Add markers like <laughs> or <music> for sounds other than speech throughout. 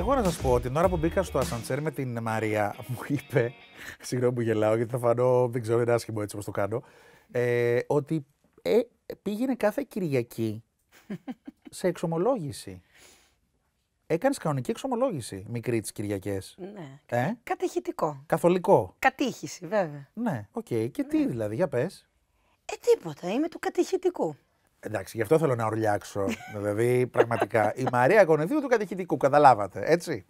Εγώ να σας πω, την ώρα που μπήκα στο ασαντσέρ με την Μαρία, <laughs> μου είπε. Συγγνώμη που γελάω, γιατί θα φανώ, δεν ξέρω, είναι άσχημο έτσι όπως το κάνω. Ε, ότι ε, πήγαινε κάθε Κυριακή σε εξομολόγηση. Έκανες κανονική εξομολόγηση μικρή τις Κυριακές. Ναι. Ε? Κατηχητικό. Καθολικό. Κατήχηση, βέβαια. Ναι, οκ. Και τι ναι. δηλαδή, για πες. Ε, τίποτα. Είμαι του κατηχητικού. Εντάξει, γι' αυτό θέλω να ορλιάξω. <laughs> δηλαδή, πραγματικά. Η Μαρία Κονεδίου του κατοικητικού, καταλάβατε. Έτσι.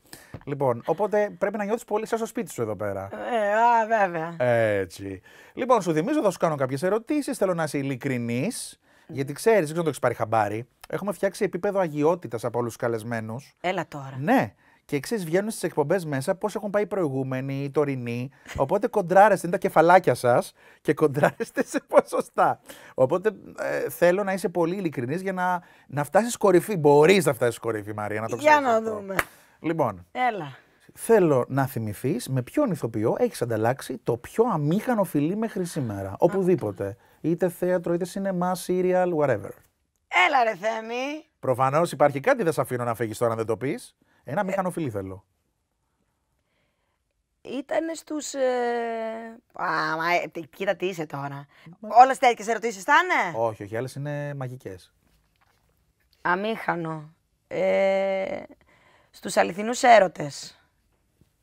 Λοιπόν, οπότε πρέπει να νιώθεις πολύ σαν στο σπίτι σου εδώ πέρα. Ε, α, βέβαια. Έτσι. Λοιπόν, σου θυμίζω, θα σου κάνω κάποιες ερωτήσεις. Θέλω να είσαι ειλικρινής. Γιατί ξέρεις, δεν ξέρω αν το έχεις πάρει χαμπάρι. Έχουμε φτιάξει επίπεδο αγιότητας από όλους τους καλεσμένους. Έλα τώρα. Ναι. Και εξής βγαίνουν στις εκπομπές μέσα πώς έχουν πάει οι προηγούμενοι, οι τωρινοί. Οπότε κοντράρεστε, είναι τα κεφαλάκια σας και κοντράρεστε σε ποσοστά. Οπότε ε, θέλω να είσαι πολύ ειλικρινής για να, να φτάσεις κορυφή. Μπορείς να φτάσεις κορυφή, Μαρία, να το ξέρει. Για να δούμε. Λοιπόν. Έλα. Θέλω να θυμηθείς με ποιον ηθοποιό έχεις ανταλλάξει το πιο αμήχανο φιλί μέχρι σήμερα. Οπουδήποτε. Είτε θέατρο, είτε σινεμά, serial, whatever. Έλα ρε Θέμη. Προφανώς υπάρχει κάτι δεν σε αφήνω να φύγεις τώρα αν δεν το πεις. Ένα μηχανοφιλί θέλω. Ήταν στους. Ε, Α, μα, ε, κοίτα τι είσαι τώρα. Όλε τέτοιες ερωτήσεις θα είναι. Όχι, όχι, άλλες είναι μαγικές. Αμήχανο. Ε, στους αληθινούς έρωτες.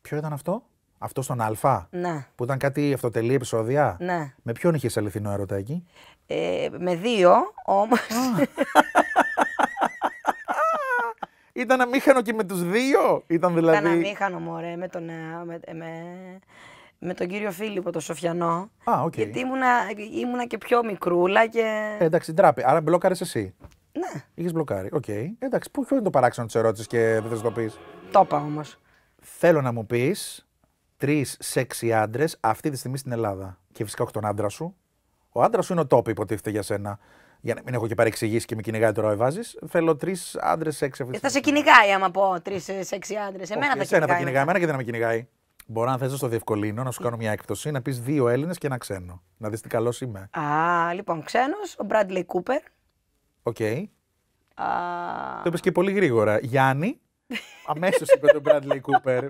Ποιο ήταν αυτό? Αυτό στον Α. Ναι. Που ήταν κάτι αυτοτελή επεισόδια. Ναι. Με ποιον είχες αληθινό έρωτα εκεί. Ε, με δύο, όμως. <laughs> Ήταν αμήχανο και με τους δύο. Ήταν δηλαδή. Ήταν αμήχανο, μωρέ, με τον, ε, με, με, με τον κύριο Φίλιππο, τον Σοφιανό. Α, okay. Γιατί ήμουνα, ήμουνα και πιο μικρούλα και. Ε, εντάξει, ντράπη. Άρα μπλόκαρες εσύ. Ναι. Είχες μπλοκάρει. Οκ. Εντάξει, πού είναι το παράξενο της ερώτησης και δεν θες το πεις. Το είπα όμως. Θέλω να μου πεις τρεις σεξι άντρες αυτή τη στιγμή στην Ελλάδα. Και φυσικά όχι τον άντρα σου. Ο άντρας σου είναι ο τόπο, υποτίθεται για σένα. Για να μην έχω και παρεξηγήσει και με κυνηγάει τώρα βάζει, θέλω τρεις άντρες ε, σεξ αυτή. Θα σε κυνηγάει άμα πω τρεις ε, σεξ άντρες. Εμένα okay, θα κυνηγάει. θα κυνηγάει, εμένα και δεν με κυνηγάει. Μπορώ να θες στο διευκολύνω, να σου κάνω μια έκπτωση, να πεις δύο Έλληνες και ένα ξένο. Να δεις τι καλός είμαι. Α, λοιπόν, ξένος, ο Μπράντλεϊ Κούπερ. Οκ. Το είπες και πολύ γρήγορα. Γιάννη. Αμέσως είπε τον Bradley Κούπερ.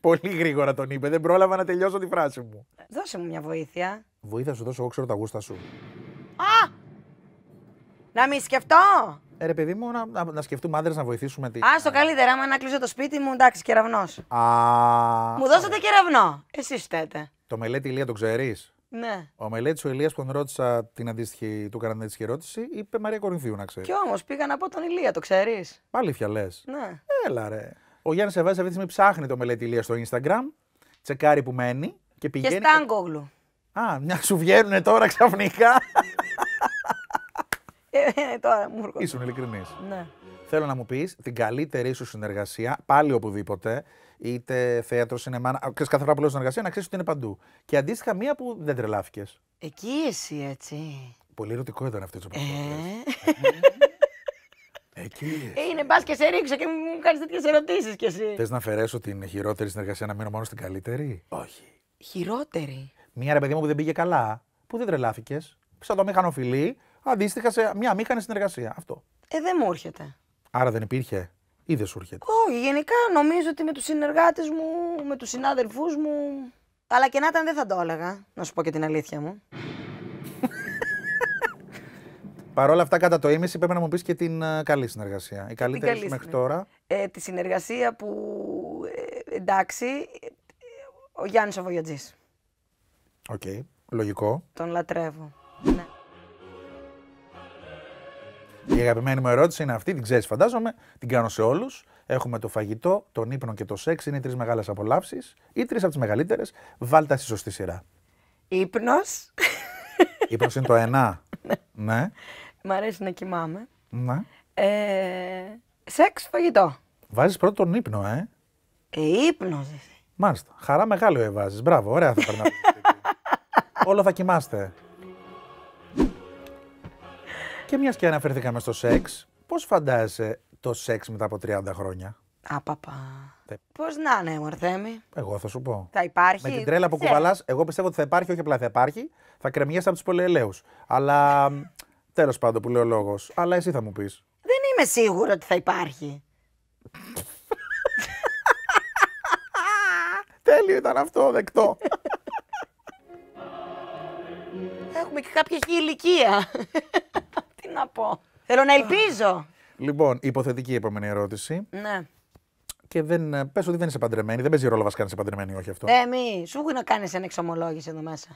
πολύ γρήγορα τον είπε. Δεν πρόλαβα να τελειώσω τη φράση μου. Δώσε μου μια βοήθεια. Βοήθεια σου δώσω, εγώ ξέρω τα γούστα σου. Α! Να μη σκεφτώ. Ε, ρε παιδί μου, να, να, να σκεφτούμε άντρε να βοηθήσουμε. Τι... Α, το καλύτερα, άμα να κλείσω το σπίτι μου, εντάξει, κεραυνός. Α... Μου δώσατε κεραυνό. Εσύ φταίτε. Το μελέτη Ηλία το ξέρεις. Ναι. Ο μελέτης ο Ηλίας που τον ρώτησα την αντίστοιχη, του έκανα ερώτηση, είπε Μαρία Κορινθίου, να ξέρεις. Κι όμως πήγα να πω τον Ηλία, το ξέρεις. Πάλι φιαλέ. Ναι. Έλα ρε. Ο Γιάννης Σεβάζη αυτή τη στιγμή ψάχνει το μελέτη Ηλία στο Instagram, τσεκάρει που μένει και πηγαίνει. Και στάνγκογλου. Α, μια σου βγαίνουν τώρα ξαφνικά. <laughs> Ε, ε, τώρα μου έρχονται. Ήσουν ειλικρινής. Ναι. Θέλω να μου πεις την καλύτερη σου συνεργασία, πάλι οπουδήποτε, είτε θέατρο, σινεμά. Ξέρεις κάθε φορά που λέω συνεργασία να ξέρεις ότι είναι παντού. Και αντίστοιχα μία που δεν τρελάθηκε. Εκεί εσύ έτσι. Πολύ ερωτικό ήταν αυτό το πράγμα. Εκεί. Ε, είναι μπας και σε ρίξω και μου κάνεις τέτοιες ερωτήσεις κι εσύ. Θες να αφαιρέσω την χειρότερη συνεργασία να μείνω μόνο στην καλύτερη. Όχι. Χειρότερη. Μία ρε παιδί μου που δεν πήγε καλά, που δεν τρελάθηκε. Σαν το μηχανοφιλί, αντίστοιχα σε μια αμήχανη συνεργασία. Αυτό. Ε, δεν μου έρχεται. Άρα δεν υπήρχε ή δεν σου έρχεται. Όχι, γενικά νομίζω ότι με τους συνεργάτες μου, με τους συνάδελφούς μου. Αλλά και να ήταν δεν θα το έλεγα, να σου πω και την αλήθεια μου. <laughs> Παρ' όλα αυτά, κατά το ίμιση πρέπει να μου πεις και την ε, καλή συνεργασία. Η καλύτερη καλή μέχρι τώρα. Ε, τη συνεργασία που. Ε, εντάξει. Ο Γιάννης Οβογιατζή. Οκ. Λογικό. Τον λατρεύω. Ναι. Η αγαπημένη μου ερώτηση είναι αυτή, την ξέρεις, φαντάζομαι, την κάνω σε όλους. Έχουμε το φαγητό, τον ύπνο και το σεξ. Είναι οι τρεις μεγάλες απολαύσεις ή τρεις από τις μεγαλύτερες. Βάλτε στη σωστή σειρά. Ήπνο. Ήπνο είναι το ένα. <laughs> Ναι. ναι. Μ' αρέσει να κοιμάμαι. Ναι. Ε, σεξ, φαγητό. Βάζεις πρώτο τον ύπνο, ε. Ε, ύπνος. Μάλιστα. Χαρά μεγάλο εβάζει. Μπράβο, ωραία θα περνάω. <laughs> Όλο θα κοιμάστε. Και μιας και αναφερθήκαμε στο σεξ, πώς φαντάζεσαι το σεξ μετά από 30 χρόνια. Απαπα. Πώς να είναι, Μορθέμι. Εγώ θα σου πω. Θα υπάρχει. Με την τρέλα που κουβαλάς, εγώ πιστεύω ότι θα υπάρχει, όχι απλά θα υπάρχει. Θα κρεμιέσαι από τους πολυελαίους. Αλλά. Τέλος πάντων που λέω ο λόγος. Αλλά εσύ θα μου πεις. Δεν είμαι σίγουρο ότι θα υπάρχει. Τέλειο ήταν αυτό, δεκτό. Έχουμε και κάποια ηλικία να πω. Θέλω να ελπίζω. Λοιπόν, υποθετική η επόμενη ερώτηση. Ναι. Και δεν, ε, πες ότι δεν είσαι παντρεμένη. Δεν παίζει ρόλο βασικά να είσαι παντρεμένη όχι αυτό. Ναι, μη. Σου έχουν να κάνεις ένα εξομολόγηση εδώ μέσα.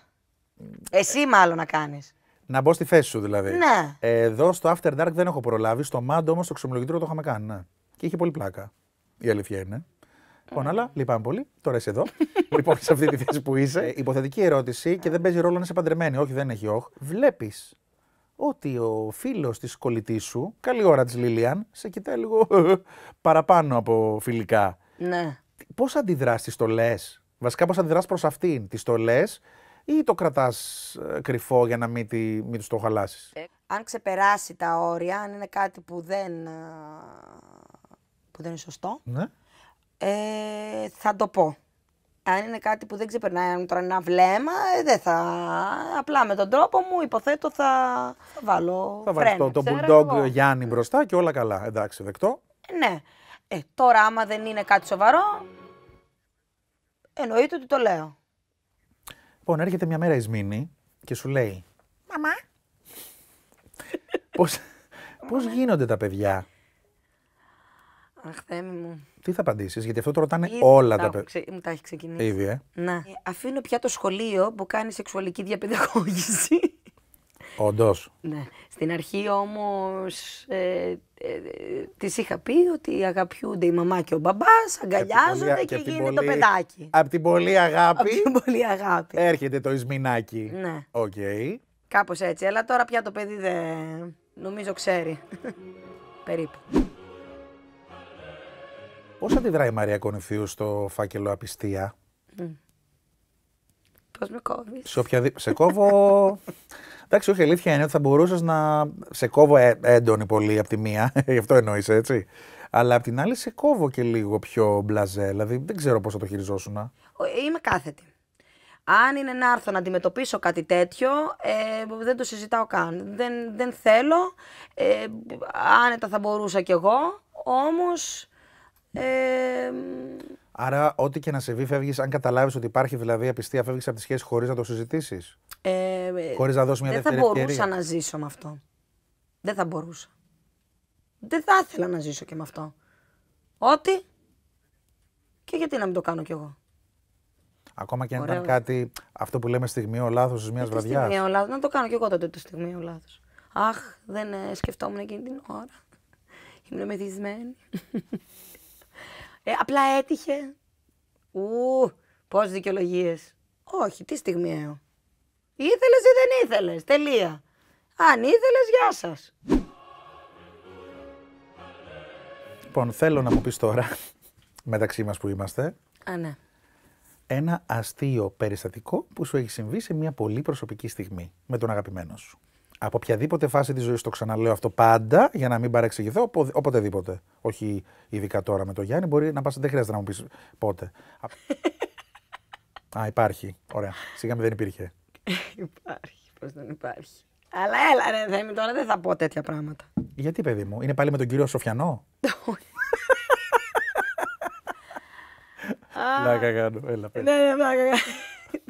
Εσύ μάλλον να κάνεις. Να μπω στη θέση σου δηλαδή. Ναι. Εδώ στο After Dark δεν έχω προλάβει. Στο Mad όμως το εξομολογητήριο το είχαμε κάνει. Ναι. Και είχε πολύ πλάκα. Η αλήθεια είναι. Λοιπόν, αλλά λυπάμαι πολύ. Τώρα είσαι εδώ. <laughs> λοιπόν, σε αυτή τη θέση που είσαι. Υποθετική ερώτηση και δεν παίζει ρόλο να είσαι παντρεμένη. Όχι, δεν έχει όχ. Βλέπεις ότι ο φίλος της κολλητής σου, καλή ώρα της Λίλιαν, σε κοιτάει λίγο ε, παραπάνω από φιλικά. Ναι. Πώς αντιδράς, τις το λες. Βασικά πώς αντιδράς προς αυτήν, τις το λες ή το κρατάς ε, κρυφό για να μην, τη, μην τους το χαλάσεις. Ε, αν ξεπεράσει τα όρια, αν είναι κάτι που δεν, που δεν είναι σωστό, ναι. θα το πω. Αν είναι κάτι που δεν ξεπερνάει αν τώρα ένα βλέμμα, ε, δεν θα. Απλά με τον τρόπο μου υποθέτω θα, θα βάλω. Θα βάλω το, bulldog Γιάννη μπροστά και όλα καλά. Εντάξει, δεκτό. Ε, ναι. Ε, τώρα, άμα δεν είναι κάτι σοβαρό, εννοείται ότι το λέω. Λοιπόν, έρχεται μια μέρα η Σμήνη και σου λέει. Μαμά. Πώς πώς γίνονται τα παιδιά Αχ, θέμη μου. Τι θα απαντήσεις, Γιατί αυτό το ρωτάνε όλα τα παιδιά. Μου τα έχει ξεκινήσει. Ήδη, ε. Ναι. ε. αφήνω πια το σχολείο που κάνει σεξουαλική διαπαιδαγώγηση. Όντως. Ναι. Στην αρχή όμως ε, ε της είχα πει ότι αγαπιούνται η μαμά και ο μπαμπάς, αγκαλιάζονται και, γίνεται το παιδάκι. από την πολύ αγάπη. <laughs> Απ' την πολύ αγάπη. Έρχεται το ισμινάκι. Ναι. Οκ. Okay. Κάπως έτσι. Αλλά τώρα πια το παιδί δεν. Νομίζω ξέρει. Περίπου. Πώς αντιδράει η Μαρία Κονιθίου στο φάκελο απιστία, mm. Πώς με κόβεις. Σε, σε κόβω. <laughs> Εντάξει, όχι, αλήθεια είναι ότι θα μπορούσες να. Σε κόβω ε, έντονη πολύ από τη μία, <laughs> γι' αυτό εννοείς έτσι. Αλλά απ' την άλλη σε κόβω και λίγο πιο μπλαζέ. Δηλαδή δεν ξέρω πώς θα το χειριζόσουν. Ε, είμαι κάθετη. Αν είναι να έρθω να αντιμετωπίσω κάτι τέτοιο, ε, δεν το συζητάω καν. Δεν, δεν θέλω. Ε, άνετα θα μπορούσα κι εγώ. Όμως ε, Άρα, ό,τι και να σε βγει, φεύγεις. Αν καταλάβεις ότι υπάρχει δηλαδή απιστία, φεύγεις από τη σχέση χωρίς να το συζητήσεις. Ε, χωρίς να δώσεις μια δεύτερη ευκαιρία. Δεν θα μπορούσα να ζήσω με αυτό. Δεν θα μπορούσα. Δεν θα ήθελα να ζήσω και με αυτό. Ότι. Και γιατί να μην το κάνω κι εγώ. Ακόμα και αν ήταν κάτι, αυτό που λέμε στιγμίο λάθος της μιας βραδιά. Στιγμιαίο λάθος. Να το κάνω κι εγώ τότε το στιγμίο λάθος. Αχ, δεν ε, σκεφτόμουν εκείνη την ώρα. <laughs> Ήμουν μεθυσμένη. Ε, απλά έτυχε. Ου, πώς δικαιολογίες. Όχι, τι στιγμιαίο. Ήθελες ή δεν ήθελες. Τελεία. Αν ήθελες, γεια σας. Λοιπόν, θέλω να μου πεις τώρα, μεταξύ μας που είμαστε. Α, ναι. Ένα αστείο περιστατικό που σου έχει συμβεί σε μια πολύ προσωπική στιγμή με τον αγαπημένο σου από οποιαδήποτε φάση της ζωής, το ξαναλέω αυτό πάντα, για να μην παρεξηγηθώ, οποτεδήποτε. Όχι ειδικά τώρα με το Γιάννη, μπορεί να πας. Δεν χρειάζεται να μου πεις πότε. <laughs> Α, υπάρχει. Ωραία. Σιγά δεν υπήρχε. <laughs> υπάρχει. Πώς δεν υπάρχει. Αλλά έλα, ρε, δεν είμαι τώρα, δεν θα πω τέτοια πράγματα. Γιατί, παιδί μου, είναι πάλι με τον κύριο Σοφιανό. Λάκα <laughs> κάνω. Έλα, παιδί. Ναι, ναι,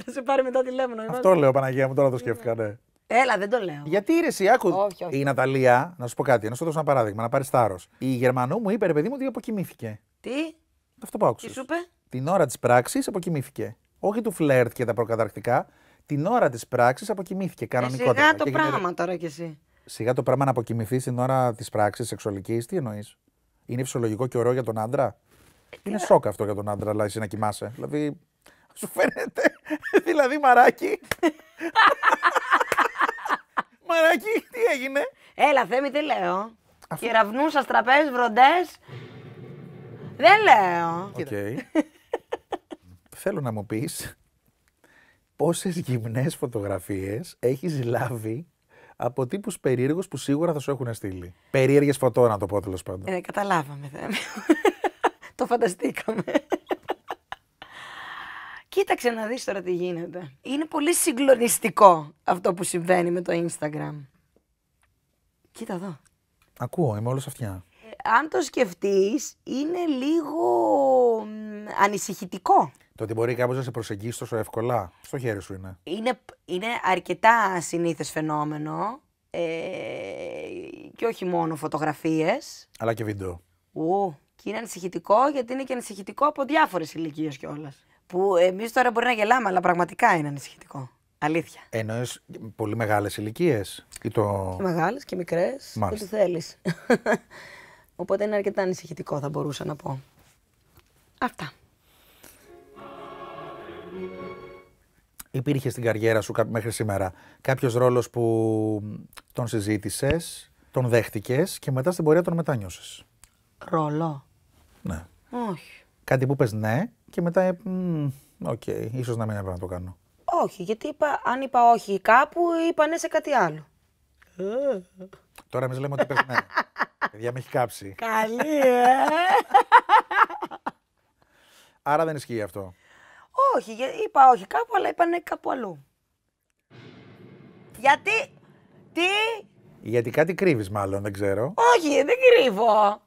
Θα σε πάρει μετά τηλέφωνο. Αυτό λέω, Παναγία μου, τώρα το σκέφτηκα, ναι. Έλα, δεν το λέω. Γιατί ρε, εσύ, άκου. Όχι, όχι. Η Ναταλία, να σου πω κάτι, να σου δώσω ένα παράδειγμα, να πάρεις θάρρος. Η Γερμανού μου είπε, ρε παιδί μου, ότι αποκοιμήθηκε. Τι? Αυτό που άκουσα. Τι σου είπε? Την ώρα της πράξης αποκοιμήθηκε. Όχι του φλερτ και τα προκαταρκτικά. Την ώρα της πράξης αποκοιμήθηκε Κανονικό Ε, σιγά το πράγμα τώρα κι εσύ. Σιγά το πράγμα να αποκοιμηθείς την ώρα της πράξης σεξουαλικής, τι εννοείς. Είναι φυσιολογικό και ωραίο για τον άντρα. Ε, Είναι σοκ αυτό για τον άντρα, αλλά εσύ να κοιμάσαι. Δηλαδή, σου φαίνεται. <laughs> δηλαδή, μαράκι. <laughs> τι έγινε. Έλα, Θέμη, τι λέω. Αφού... Κυραυνούσα, τραπέζι, βροντές. Δεν λέω. Okay. <laughs> Θέλω να μου πεις πόσες γυμνές φωτογραφίες έχεις λάβει από τύπους περίεργους που σίγουρα θα σου έχουν στείλει. Περίεργες φωτό, να το πω τέλος πάντων. Ε, καταλάβαμε, Θέμη. <laughs> το φανταστήκαμε. Κοίταξε να δεις τώρα τι γίνεται. Είναι πολύ συγκλονιστικό αυτό που συμβαίνει με το Instagram. Κοίτα εδώ. Ακούω, είμαι όλος αυτιά. Ε, αν το σκεφτείς, είναι λίγο ανησυχητικό. Το ότι μπορεί κάποιο να σε προσεγγίσει τόσο εύκολα, στο χέρι σου είναι. Είναι, είναι αρκετά συνήθες φαινόμενο. Ε, και όχι μόνο φωτογραφίες. Αλλά και βίντεο. και είναι ανησυχητικό γιατί είναι και ανησυχητικό από διάφορες ηλικίες κιόλας. Που εμείς τώρα μπορεί να γελάμε, αλλά πραγματικά είναι ανησυχητικό. Αλήθεια. Εννοείς πολύ μεγάλες ηλικίες. Το... μεγάλες και μικρές. Ό,τι θέλεις. <laughs> Οπότε είναι αρκετά ανησυχητικό, θα μπορούσα να πω. Αυτά. Υπήρχε στην καριέρα σου μέχρι σήμερα κάποιος ρόλος που τον συζήτησες, τον δέχτηκες και μετά στην πορεία τον μετάνιωσε. Ρόλο. Ναι. Όχι. Κάτι που πες ναι και μετά. Ε, οκ, okay, ίσως να μην έπρεπε να το κάνω. Όχι, γιατί είπα, αν είπα όχι κάπου, είπα ναι σε κάτι άλλο. Τώρα εμείς λέμε ότι πες ναι. <laughs> Παιδιά, με έχει κάψει. Καλή, ε! Άρα δεν ισχύει αυτό. Όχι, είπα όχι κάπου, αλλά είπα ναι κάπου αλλού. Γιατί. Τι. Γιατί κάτι κρύβεις μάλλον, δεν ξέρω. Όχι, δεν κρύβω.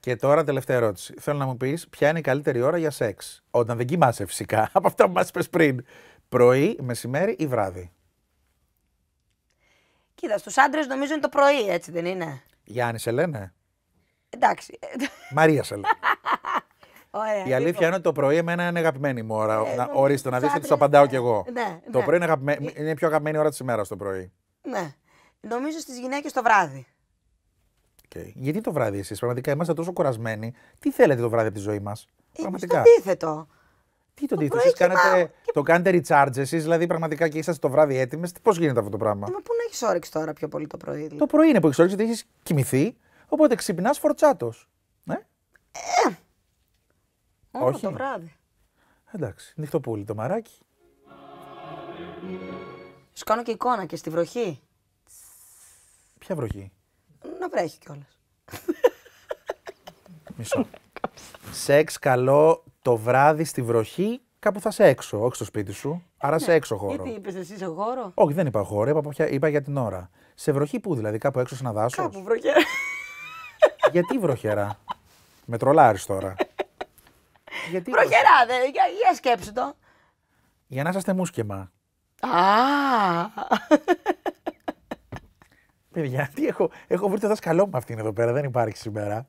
Και τώρα τελευταία ερώτηση. Θέλω να μου πεις ποια είναι η καλύτερη ώρα για σεξ. Όταν δεν κοιμάσαι φυσικά <laughs> από αυτά που μας είπες πριν. Πρωί, μεσημέρι ή βράδυ. Κοίτα, στους άντρες νομίζω είναι το πρωί, έτσι δεν είναι. Γιάννη, σε λένε. Εντάξει. Μαρία σε λένε. <laughs> Ωραία, η αλήθεια λοιπόν. είναι ότι το πρωί εμένα είναι αγαπημένη μου ώρα. Ε, να, ορίστε, να δείτε ότι σου απαντάω κι εγώ. Ναι, το ναι. πρωί είναι, είναι η πιο αγαπημένη ώρα της ημέρας το πρωί. Ναι. Νομίζω στις γυναίκες το βράδυ. Okay. Γιατί το βράδυ εσείς, πραγματικά είμαστε τόσο κουρασμένοι. Τι θέλετε το βράδυ από τη ζωή μας. Ε, πραγματικά. Το αντίθετο. Τι το αντίθετο. Εσείς το κάνετε recharge εσείς, δηλαδή πραγματικά και είσαστε το βράδυ έτοιμες. Πώς γίνεται αυτό το πράγμα. Ε, μα πού να έχεις όρεξη τώρα πιο πολύ το πρωί. Δηλαδή. Το πρωί είναι που έχεις όρεξη, ότι έχεις κοιμηθεί. Οπότε ξυπνάς φορτσάτος. Ναι. Ε, Όχι. το βράδυ. Εντάξει, νυχτοπούλη το μαράκι. Σου κάνω και εικόνα και στη βροχή. Ποια βροχή να βρέχει κιόλας. Μισό. Σεξ καλό το βράδυ στη βροχή κάπου θα σε έξω, όχι στο σπίτι σου. Άρα ναι. σε έξω χώρο. Γιατί είπες εσύ σε χώρο. Όχι, δεν είπα χώρο, είπα, είπα για την ώρα. Σε βροχή πού, δηλαδή κάπου έξω σε ένα δάσος. Κάπου βροχέρα. Γιατί βροχερά. Με τρολάρι τώρα. Γιατί βροχερά, δε, για, για το. Για να είσαστε μουσκεμά. Α, γιατί έχω, έχω βρει το δάσκαλό μου αυτήν εδώ πέρα, δεν υπάρχει σήμερα.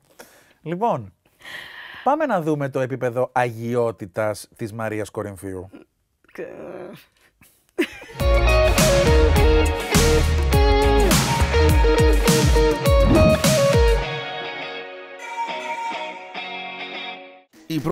Λοιπόν, πάμε να δούμε το επίπεδο αγιότητας της Μαρίας Κορινθίου.